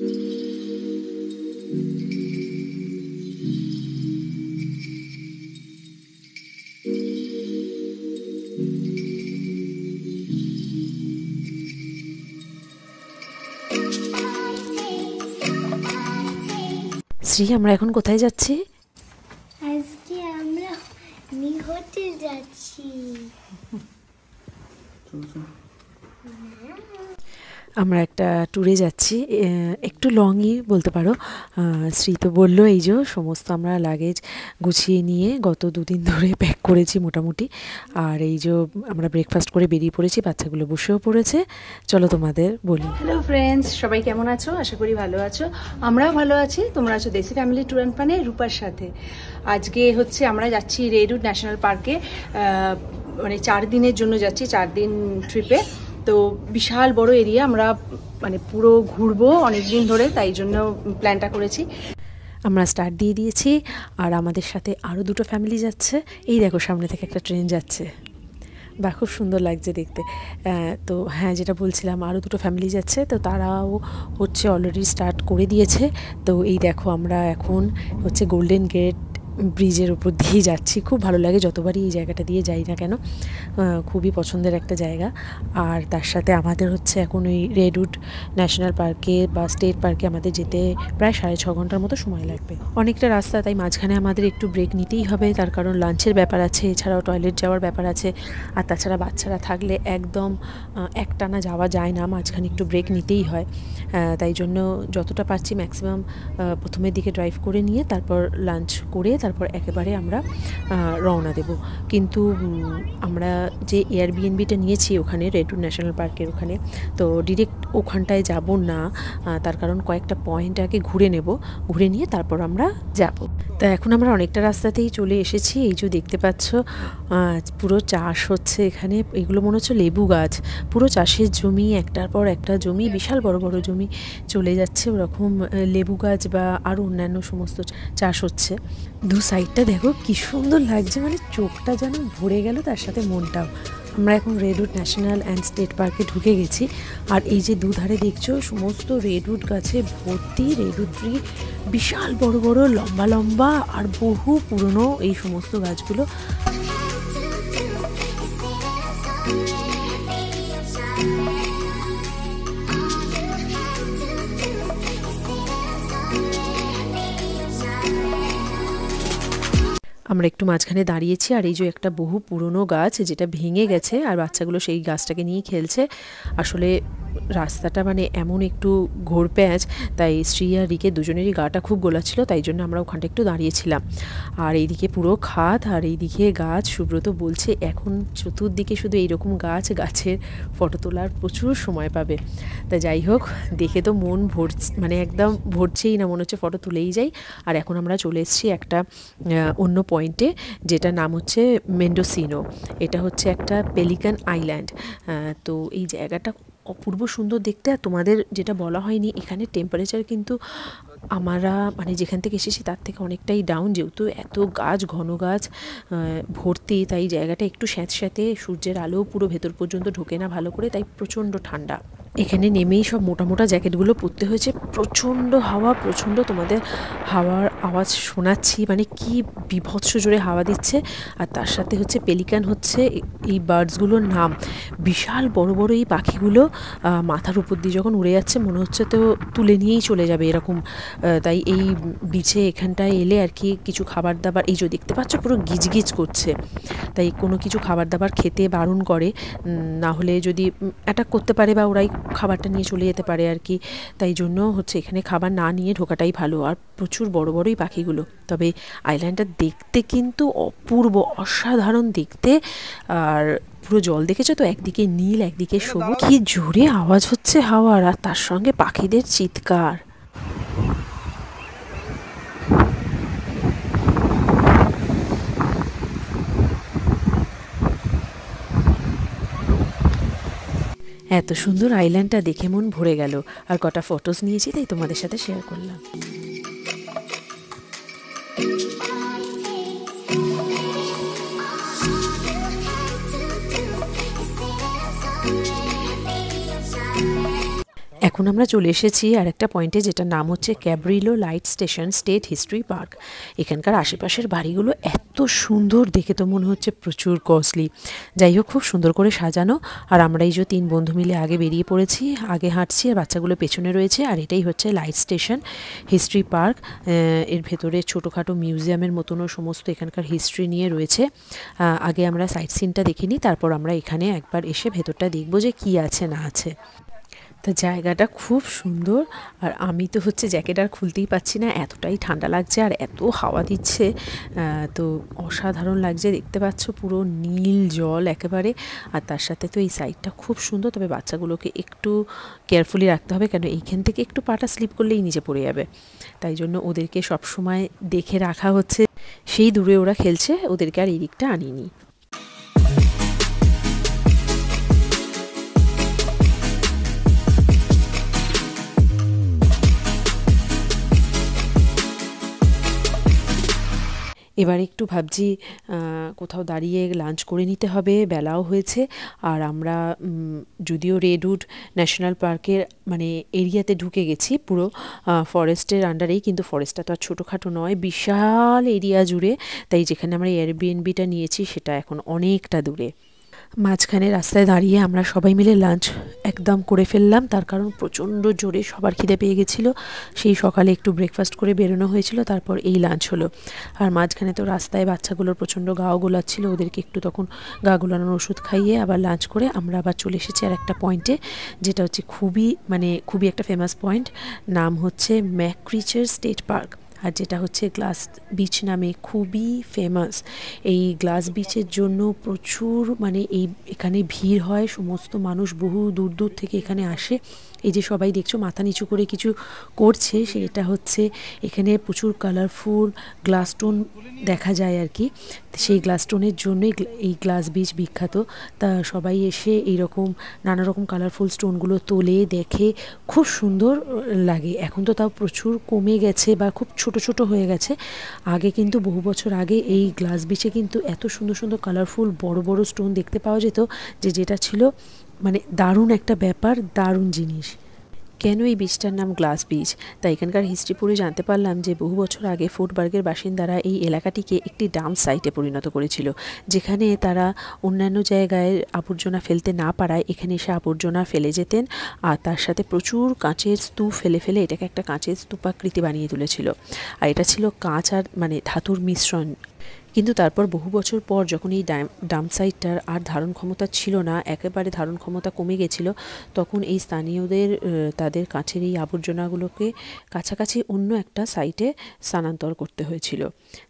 শ্রী আমরা এখন কোথায় যাচ্ছি আজকে আমরা নিহতে যাচ্ছি আমরা একটা ট্যুরে যাচ্ছি একটু লংই বলতে পারো শ্রী তো বললো এই যে সমস্ত আমরা লাগেজ গুছিয়ে নিয়ে গত দুদিন ধরে প্যাক করেছি মোটামুটি আর এই যে আমরা ব্রেকফাস্ট করে বেরিয়ে পড়েছি বাচ্চাগুলো বসেও পড়েছে চলো তোমাদের বলি হ্যালো ফ্রেন্ডস সবাই কেমন আছো আশা করি ভালো আছো আমরাও ভালো আছি তোমরা আছো দেশি ফ্যামিলি ট্যুর অ্যান্ড প্ল্যানে রূপার সাথে আজকে হচ্ছে আমরা যাচ্ছি রেডউড ন্যাশনাল পার্কে মানে চার দিনের জন্য যাচ্ছি চার দিন ট্রিপে তো বিশাল বড় এরিয়া আমরা মানে পুরো ঘুরবো অনেকদিন ধরে তাই জন্য প্ল্যানটা করেছি আমরা স্টার্ট দিয়ে দিয়েছি আর আমাদের সাথে আরও দুটো ফ্যামিলি যাচ্ছে এই দেখো সামনে থেকে একটা ট্রেন যাচ্ছে বা খুব সুন্দর লাগছে দেখতে তো হ্যাঁ যেটা বলছিলাম আরও দুটো ফ্যামিলি যাচ্ছে তো তারাও হচ্ছে অলরেডি স্টার্ট করে দিয়েছে তো এই দেখো আমরা এখন হচ্ছে গোল্ডেন গেট ব্রিজের উপর দিয়ে যাচ্ছি খুব ভালো লাগে যতবারই এই জায়গাটা দিয়ে যাই না কেন খুবই পছন্দের একটা জায়গা আর তার সাথে আমাদের হচ্ছে এখন ওই রেডউড ন্যাশনাল পার্কে বা স্টেট পার্কে আমাদের যেতে প্রায় সাড়ে ছ ঘন্টার মতো সময় লাগবে অনেকটা রাস্তা তাই মাঝখানে আমাদের একটু ব্রেক নিতেই হবে তার কারণ লাঞ্চের ব্যাপার আছে এছাড়াও টয়লেট যাওয়ার ব্যাপার আছে আর তাছাড়া বাচ্চারা থাকলে একদম একটানা যাওয়া যায় না মাঝখানে একটু ব্রেক নিতেই হয় তাই জন্য যতটা পারছি ম্যাক্সিমাম প্রথমের দিকে ড্রাইভ করে নিয়ে তারপর লাঞ্চ করে তার তারপর একেবারে আমরা রওনা দেব কিন্তু আমরা যে এয়ারবিএনবিটা নিয়েছি ওখানে রেডু ন্যাশনাল পার্কের ওখানে তো ডিরেক্ট ওখানটায় যাব না তার কারণ কয়েকটা পয়েন্ট আগে ঘুরে নেব ঘুরে নিয়ে তারপর আমরা যাব তা এখন আমরা অনেকটা রাস্তাতেই চলে এসেছি এই যে দেখতে পাচ্ছ পুরো চাষ হচ্ছে এখানে এগুলো মনে হচ্ছে লেবু গাছ পুরো চাষের জমি একটার পর একটা জমি বিশাল বড় বড় জমি চলে যাচ্ছে ওরকম লেবু গাছ বা আরও অন্যান্য সমস্ত চাষ হচ্ছে সাইডটা দেখো কি সুন্দর লাগছে মানে চোখটা যেন ভরে গেল তার সাথে মনটাও আমরা এখন রেডউড ন্যাশনাল অ্যান্ড স্টেট পার্কে ঢুকে গেছি আর এই যে দুধারে দেখছো সমস্ত রেডউড গাছে ভর্তি রেডউড ট্রি বিশাল বড় বড় লম্বা লম্বা আর বহু পুরনো এই সমস্ত গাছগুলো আমরা একটু মাঝখানে দাঁড়িয়েছি আর এই যে একটা বহু পুরনো গাছ যেটা ভেঙে গেছে আর বাচ্চাগুলো সেই গাছটাকে নিয়ে খেলছে আসলে রাস্তাটা মানে এমন একটু ঘোর প্যাঁচ তাই শ্রী আর রিকে দুজনেরই গাটা খুব গোলা ছিল তাই জন্য আমরা ওখানটা একটু দাঁড়িয়েছিলাম আর এইদিকে পুরো খাত আর এইদিকে গাছ সুব্রত বলছে এখন চতুর্দিকে শুধু এইরকম গাছ গাছের ফটো তোলার প্রচুর সময় পাবে তা যাই হোক দেখে তো মন ভর মানে একদম ভরছেই না মনে হচ্ছে ফটো তুলেই যাই আর এখন আমরা চলে এসেছি একটা অন্য পয়েন্টে যেটা নাম হচ্ছে মেন্ডোসিনো এটা হচ্ছে একটা পেলিকান আইল্যান্ড তো এই জায়গাটা অপূর্ব সুন্দর দেখতে আর তোমাদের যেটা বলা হয়নি এখানে টেম্পারেচার কিন্তু আমরা মানে যেখান থেকে এসেছি তার থেকে অনেকটাই ডাউন যেহেতু এত গাছ ঘন গাছ ভর্তি তাই জায়গাটা একটু স্যাঁতস্যাঁতে সূর্যের আলো পুরো ভেতর পর্যন্ত ঢোকে না ভালো করে তাই প্রচণ্ড ঠান্ডা এখানে নেমেই সব মোটা মোটা জ্যাকেটগুলো পরতে হয়েছে প্রচণ্ড হাওয়া প্রচণ্ড তোমাদের হাওয়ার আওয়াজ শোনাচ্ছি মানে কি বিভৎস জোরে হাওয়া দিচ্ছে আর তার সাথে হচ্ছে পেলিকান হচ্ছে এই বার্ডসগুলোর নাম বিশাল বড় বড় এই পাখিগুলো মাথার উপর দিয়ে যখন উড়ে যাচ্ছে মনে হচ্ছে তো তুলে নিয়েই চলে যাবে এরকম তাই এই বিচে এখানটায় এলে আর কি কিছু খাবার দাবার এই যে দেখতে পাচ্ছ পুরো গিজগিজ করছে তাই কোনো কিছু খাবার দাবার খেতে বারণ করে না হলে যদি অ্যাটাক করতে পারে বা ওরাই খাবারটা নিয়ে চলে যেতে পারে আর কি তাই জন্য হচ্ছে এখানে খাবার না নিয়ে ঢোকাটাই ভালো আর প্রচুর বড় বড়ই পাখিগুলো তবে আইল্যান্ডটা দেখতে কিন্তু অপূর্ব অসাধারণ দেখতে আর পুরো জল দেখেছো তো একদিকে নীল একদিকে সবুজ কি জোরে আওয়াজ হচ্ছে হাওয়ার আর তার সঙ্গে পাখিদের চিৎকার এত সুন্দর আইল্যান্ডটা দেখে মন ভরে গেল আর কটা ফটোস নিয়েছি তাই তোমাদের সাথে শেয়ার করলাম এখন আমরা চলে এসেছি আর একটা পয়েন্টে যেটার নাম হচ্ছে Cabrillo light station state history park এখানকার আশেপাশের বাড়িগুলো এত সুন্দর দেখে তো মনে হচ্ছে প্রচুর কস্টলি যাই হোক খুব সুন্দর করে সাজানো আর আমরা এই যে তিন বন্ধু মিলে আগে বেরিয়ে পড়েছি আগে হাঁটছি আর বাচ্চাগুলো পেছনে রয়েছে আর এটাই হচ্ছে লাইট স্টেশন হিস্ট্রি পার্ক এর ভেতরে ছোটোখাটো মিউজিয়ামের মতনও সমস্ত এখানকার হিস্ট্রি নিয়ে রয়েছে আগে আমরা সাইট সিনটা দেখিনি তারপর আমরা এখানে একবার এসে ভেতরটা দেখবো যে কি আছে না আছে তো জায়গাটা খুব সুন্দর আর আমি তো হচ্ছে জ্যাকেট আর খুলতেই পাচ্ছি না এতটাই ঠান্ডা লাগছে আর এত হাওয়া দিচ্ছে তো অসাধারণ লাগছে দেখতে পাচ্ছ পুরো নীল জল একেবারে আর তার সাথে তো এই সাইডটা খুব সুন্দর তবে বাচ্চাগুলোকে একটু কেয়ারফুলি রাখতে হবে কেন এইখান থেকে একটু পাটা স্লিপ করলেই নিচে পড়ে যাবে তাই জন্য ওদেরকে সবসময় দেখে রাখা হচ্ছে সেই দূরে ওরা খেলছে ওদেরকে আর এই দিকটা আনিনি এবার একটু ভাবছি কোথাও দাঁড়িয়ে লাঞ্চ করে নিতে হবে বেলাও হয়েছে আর আমরা যদিও রেডউড ন্যাশনাল পার্কের মানে এরিয়াতে ঢুকে গেছি পুরো ফরেস্টের আন্ডারেই কিন্তু ফরেস্টটা তো আর ছোটোখাটো নয় বিশাল এরিয়া জুড়ে তাই যেখানে আমরা এয়ারবিএনবিটা নিয়েছি সেটা এখন অনেকটা দূরে মাঝখানে রাস্তায় দাঁড়িয়ে আমরা সবাই মিলে লাঞ্চ একদম করে ফেললাম তার কারণ প্রচণ্ড জোরে সবার খিদে পেয়ে গেছিলো সেই সকালে একটু ব্রেকফাস্ট করে বেরোনো হয়েছিল তারপর এই লাঞ্চ হলো আর মাঝখানে তো রাস্তায় বাচ্চাগুলোর প্রচণ্ড গাও গোলাচ্ছিল ওদেরকে একটু তখন গা গোলানোর ওষুধ খাইয়ে আবার লাঞ্চ করে আমরা আবার চলে এসেছি আর একটা পয়েন্টে যেটা হচ্ছে খুবই মানে খুবই একটা ফেমাস পয়েন্ট নাম হচ্ছে ম্যাক্রিচার স্টেট পার্ক আর যেটা হচ্ছে গ্লাস বিচ নামে খুবই ফেমাস এই গ্লাস বিচের জন্য প্রচুর মানে এই এখানে ভিড় হয় সমস্ত মানুষ বহু দূর দূর থেকে এখানে আসে এই যে সবাই দেখছো মাথা নিচু করে কিছু করছে সেটা হচ্ছে এখানে প্রচুর কালারফুল গ্লাস স্টোন দেখা যায় আর কি সেই গ্লাস স্টোনের জন্যই এই গ্লাস বীজ বিখ্যাত তা সবাই এসে এইরকম নানা রকম কালারফুল স্টোনগুলো তোলে দেখে খুব সুন্দর লাগে এখন তো তাও প্রচুর কমে গেছে বা খুব ছোট ছোট হয়ে গেছে আগে কিন্তু বহু বছর আগে এই গ্লাস বিচে কিন্তু এত সুন্দর সুন্দর কালারফুল বড় বড় স্টোন দেখতে পাওয়া যেত যে যেটা ছিল মানে দারুণ একটা ব্যাপার দারুণ জিনিস কেন এই বীজটার নাম গ্লাস বীজ তাই এখানকার হিস্ট্রি পড়ে জানতে পারলাম যে বহু বছর আগে ফুটবার্গের বাসিন্দারা এই এলাকাটিকে একটি ডাম সাইটে পরিণত করেছিল যেখানে তারা অন্যান্য জায়গায় আবর্জনা ফেলতে না পারায় এখানে এসে আবর্জনা ফেলে যেতেন আর তার সাথে প্রচুর কাঁচের স্তূপ ফেলে ফেলে এটাকে একটা কাঁচের স্তূপাকৃতি বানিয়ে তুলেছিল আর এটা ছিল কাঁচ আর মানে ধাতুর মিশ্রণ কিন্তু তারপর বহু বছর পর যখন এই ডাম সাইটটার আর ধারণ ক্ষমতা ছিল না একেবারে ধারণ ক্ষমতা কমে গেছিল তখন এই স্থানীয়দের তাদের কাছের এই আবর্জনাগুলোকে কাছাকাছি অন্য একটা সাইটে স্থানান্তর করতে হয়েছিল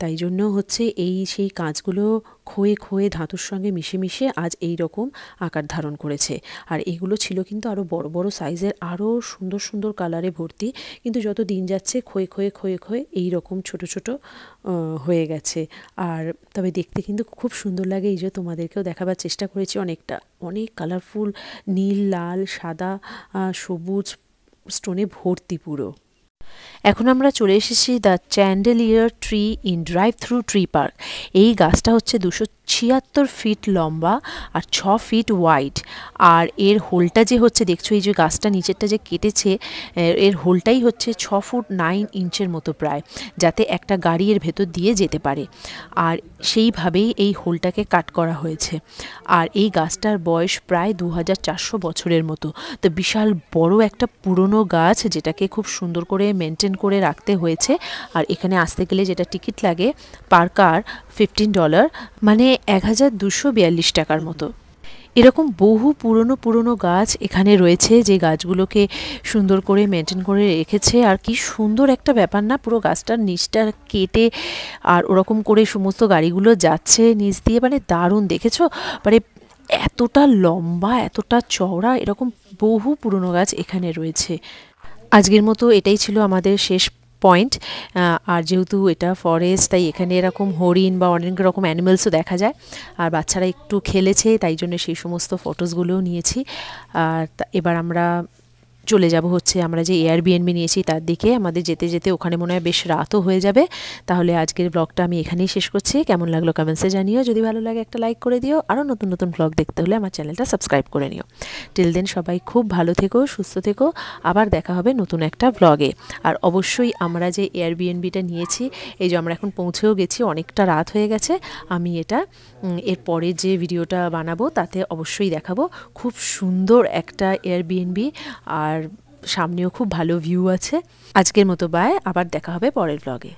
তাই জন্য হচ্ছে এই সেই কাজগুলো খোয়ে খোয়ে ধাতুর সঙ্গে মিশে মিশে আজ এই রকম আকার ধারণ করেছে আর এগুলো ছিল কিন্তু আরও বড় বড় সাইজের আরও সুন্দর সুন্দর কালারে ভর্তি কিন্তু যত দিন যাচ্ছে খোয়ে খোয়ে খোয়ে খোয়ে এই রকম ছোট ছোটো হয়ে গেছে আর তবে দেখতে কিন্তু খুব সুন্দর লাগে এই যে তোমাদেরকেও দেখাবার চেষ্টা করেছি অনেকটা অনেক কালারফুল নীল লাল সাদা সবুজ স্টোনে ভর্তি পুরো এখন আমরা চলে এসেছি the chandelier tree in drive through tree park এই গাছটা হচ্ছে দুশো ছিয়াত্তর ফিট লম্বা আর ছ ফিট ওয়াইড আর এর হোলটা যে হচ্ছে দেখছো এই যে গাছটা নিচেরটা যে কেটেছে এর হোলটাই হচ্ছে ছ ফুট নাইন ইঞ্চের মতো প্রায় যাতে একটা গাড়ি এর ভেতর দিয়ে যেতে পারে আর সেইভাবেই এই হোলটাকে কাট করা হয়েছে আর এই গাছটার বয়স প্রায় দু বছরের মতো তো বিশাল বড় একটা পুরনো গাছ যেটাকে খুব সুন্দর করে মেনটেন করে রাখতে হয়েছে আর এখানে আসতে গেলে যেটা টিকিট লাগে পার কার ফিফটিন ডলার মানে এক হাজার দুশো বিয়াল্লিশ টাকার মতো এরকম বহু পুরনো পুরনো গাছ এখানে রয়েছে যে গাছগুলোকে সুন্দর করে মেনটেন করে রেখেছে আর কি সুন্দর একটা ব্যাপার না পুরো গাছটার নিচটা কেটে আর ওরকম করে সমস্ত গাড়িগুলো যাচ্ছে নিচ দিয়ে মানে দারুণ দেখেছো মানে এতটা লম্বা এতটা চওড়া এরকম বহু পুরনো গাছ এখানে রয়েছে আজকের মতো এটাই ছিল আমাদের শেষ পয়েন্ট আর যেহেতু এটা ফরেস্ট তাই এখানে এরকম হরিণ বা অনেক রকম অ্যানিমেলসও দেখা যায় আর বাচ্চারা একটু খেলেছে তাই জন্য সেই সমস্ত ফটোসগুলোও নিয়েছি আর এবার আমরা চলে যাব হচ্ছে আমরা যে এয়ারবিএনবি নিয়েছি তার দিকে আমাদের যেতে যেতে ওখানে মনে হয় বেশ রাতও হয়ে যাবে তাহলে আজকের ব্লগটা আমি এখানেই শেষ করছি কেমন লাগলো কমেন্টসে জানিও যদি ভালো লাগে একটা লাইক করে দিও আরও নতুন নতুন ব্লগ দেখতে হলে আমার চ্যানেলটা সাবস্ক্রাইব করে নিও টিল দেন সবাই খুব ভালো থেকো সুস্থ থেকো আবার দেখা হবে নতুন একটা ব্লগে আর অবশ্যই আমরা যে এয়ারবিএনবিটা নিয়েছি এই যে আমরা এখন পৌঁছেও গেছি অনেকটা রাত হয়ে গেছে আমি এটা এরপরে যে ভিডিওটা বানাবো তাতে অবশ্যই দেখাবো খুব সুন্দর একটা এয়ারবিএনবি আর আর সামনেও খুব ভালো ভিউ আছে আজকের মতো বায় আবার দেখা হবে পরের ব্লগে